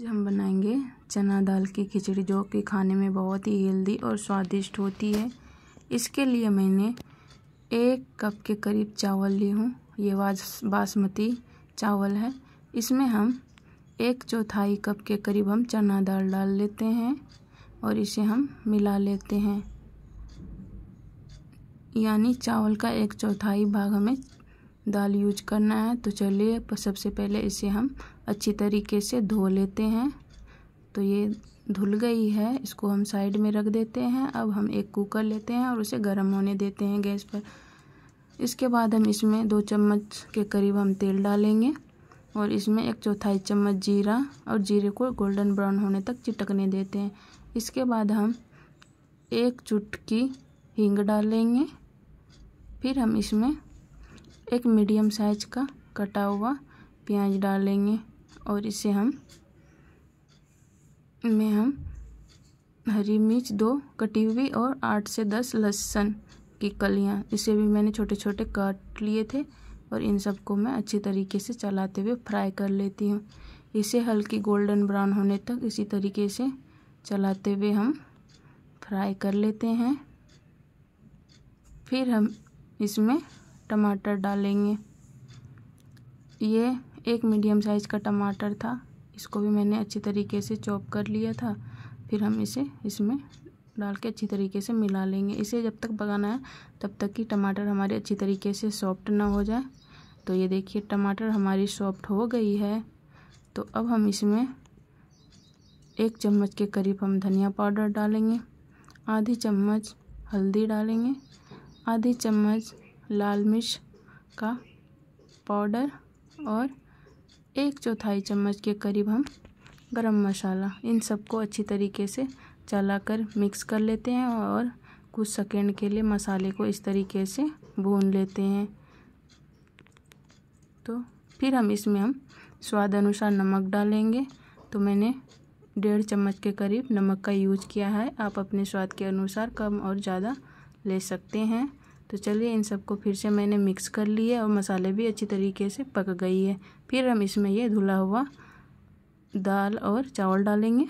आज हम बनाएंगे चना दाल की खिचड़ी जो कि खाने में बहुत ही हेल्दी और स्वादिष्ट होती है इसके लिए मैंने एक कप के करीब चावल ली हूँ ये बासमती चावल है इसमें हम एक चौथाई कप के करीब हम चना दाल डाल लेते हैं और इसे हम मिला लेते हैं यानी चावल का एक चौथाई भाग हमें दाल यूज करना है तो चलिए सबसे पहले इसे हम अच्छी तरीके से धो लेते हैं तो ये धुल गई है इसको हम साइड में रख देते हैं अब हम एक कुकर लेते हैं और उसे गर्म होने देते हैं गैस पर इसके बाद हम इसमें दो चम्मच के करीब हम तेल डालेंगे और इसमें एक चौथाई चम्मच जीरा और जीरे को गोल्डन ब्राउन होने तक चिटकने देते हैं इसके बाद हम एक चुटकी हींग डालेंगे फिर हम इसमें एक मीडियम साइज का कटा हुआ प्याज डालेंगे और इसे हम में हम हरी मिर्च दो कटी हुई और आठ से दस लहसुन की कलियाँ इसे भी मैंने छोटे छोटे काट लिए थे और इन सबको मैं अच्छी तरीके से चलाते हुए फ्राई कर लेती हूँ इसे हल्की गोल्डन ब्राउन होने तक इसी तरीके से चलाते हुए हम फ्राई कर लेते हैं फिर हम इसमें टमाटर डालेंगे ये एक मीडियम साइज़ का टमाटर था इसको भी मैंने अच्छी तरीके से चॉप कर लिया था फिर हम इसे इसमें डाल के अच्छी तरीके से मिला लेंगे इसे जब तक पकाना है तब तक कि टमाटर हमारे अच्छी तरीके से सॉफ्ट ना हो जाए तो ये देखिए टमाटर हमारी सॉफ्ट हो गई है तो अब हम इसमें एक चम्मच के करीब हम धनिया पाउडर डालेंगे आधी चम्मच हल्दी डालेंगे आधी चम्मच लाल मिर्च का पाउडर और एक चौथाई चम्मच के करीब हम गरम मसाला इन सबको अच्छी तरीके से चलाकर मिक्स कर लेते हैं और कुछ सेकेंड के लिए मसाले को इस तरीके से भून लेते हैं तो फिर हम इसमें हम स्वाद अनुसार नमक डालेंगे तो मैंने डेढ़ चम्मच के करीब नमक का यूज किया है आप अपने स्वाद के अनुसार कम और ज़्यादा ले सकते हैं तो चलिए इन सबको फिर से मैंने मिक्स कर लिए और मसाले भी अच्छी तरीके से पक गई है फिर हम इसमें ये धुला हुआ दाल और चावल डालेंगे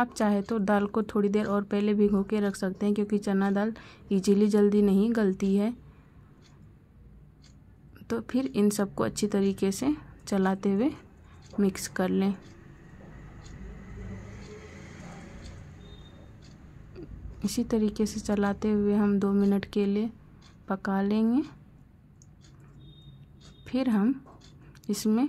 आप चाहे तो दाल को थोड़ी देर और पहले भिगो के रख सकते हैं क्योंकि चना दाल इजीली जल्दी नहीं गलती है तो फिर इन सबको अच्छी तरीके से चलाते हुए मिक्स कर लें इसी तरीके से चलाते हुए हम दो मिनट के लिए पका लेंगे फिर हम इसमें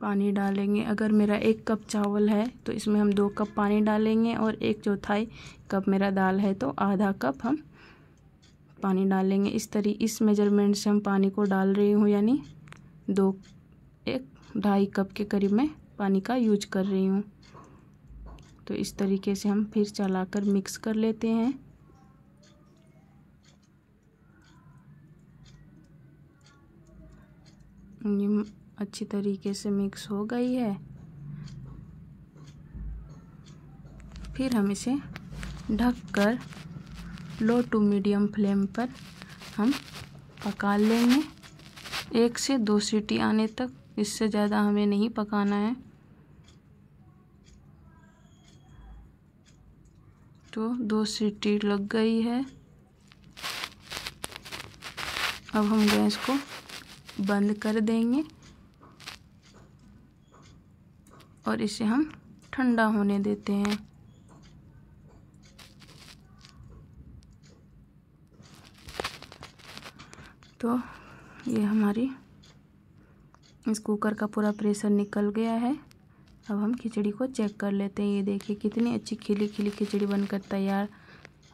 पानी डालेंगे अगर मेरा एक कप चावल है तो इसमें हम दो कप पानी डालेंगे और एक चौथाई कप मेरा दाल है तो आधा कप हम पानी डालेंगे इस तरी इस मेजरमेंट से हम पानी को डाल रही हूँ यानी दो एक ढाई कप के करीब मैं पानी का यूज कर रही हूँ तो इस तरीके से हम फिर चलाकर मिक्स कर लेते हैं ये अच्छी तरीके से मिक्स हो गई है फिर हम इसे ढककर लो टू मीडियम फ्लेम पर हम पका लेंगे एक से दो सीटी आने तक इससे ज़्यादा हमें नहीं पकाना है तो दो सीटी लग गई है अब हम गैस को बंद कर देंगे और इसे हम ठंडा होने देते हैं तो ये हमारी इस कुकर का पूरा प्रेशर निकल गया है अब हम खिचड़ी को चेक कर लेते हैं ये देखिए कितनी अच्छी खिली खिली खिचड़ी बनकर तैयार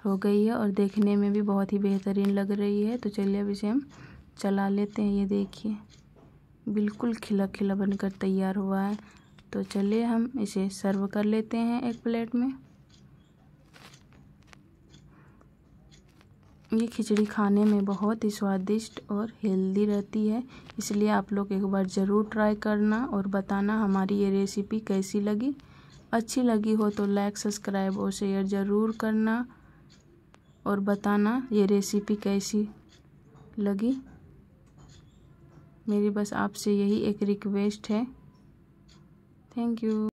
हो गई है और देखने में भी बहुत ही बेहतरीन लग रही है तो चलिए अब इसे हम चला लेते हैं ये देखिए बिल्कुल खिला खिला बनकर तैयार हुआ है तो चलिए हम इसे सर्व कर लेते हैं एक प्लेट में ये खिचड़ी खाने में बहुत ही स्वादिष्ट और हेल्दी रहती है इसलिए आप लोग एक बार ज़रूर ट्राई करना और बताना हमारी ये रेसिपी कैसी लगी अच्छी लगी हो तो लाइक सब्सक्राइब और शेयर ज़रूर करना और बताना ये रेसिपी कैसी लगी मेरी बस आपसे यही एक रिक्वेस्ट है थैंक यू